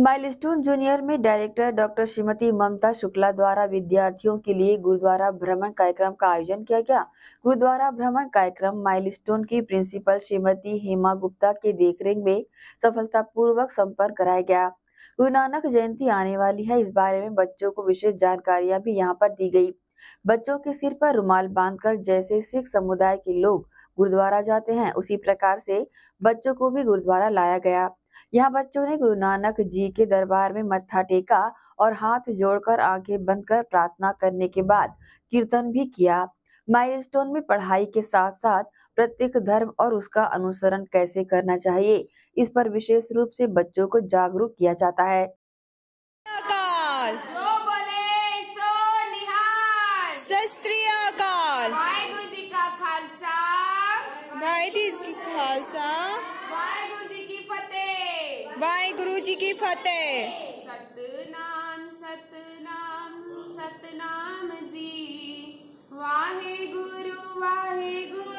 milestone junior में director doctor Shrimati Mamta Shukla द्वारा विद्यार्थियों के लिए गुरुद्वारा भ्रमण कार्यक्रम का आयोजन किया गया गुरुद्वारा भ्रमण कार्यक्रम माइलस्टोन की प्रिंसिपल श्रीमती हेमा गुप्ता के देखरेख में सफलतापूर्वक संपर्क कराया गया गुरु नानक जयंती आने वाली है इस बारे में बच्चों को विशेष जानकारियां भी यहाँ पर दी गई बच्चों के सिर पर रुमाल बांधकर जैसे सिख समुदाय के लोग गुरुद्वारा जाते हैं उसी प्रकार से बच्चों को भी गुरुद्वारा लाया गया यहाँ बच्चों ने गुरु नानक जी के दरबार में मत्था टेका और हाथ जोड़कर आंखें बंद कर प्रार्थना करने के बाद कीर्तन भी किया माइलस्टोन में पढ़ाई के साथ साथ प्रत्येक धर्म और उसका अनुसरण कैसे करना चाहिए इस पर विशेष रूप से बच्चों को जागरूक किया जाता है वाहिदी की खालसा वाहेगुरु जी की फतेह वाहेगुरु जी की फतेह सतनाम सतनाम सतनाम जी वाहे गुरु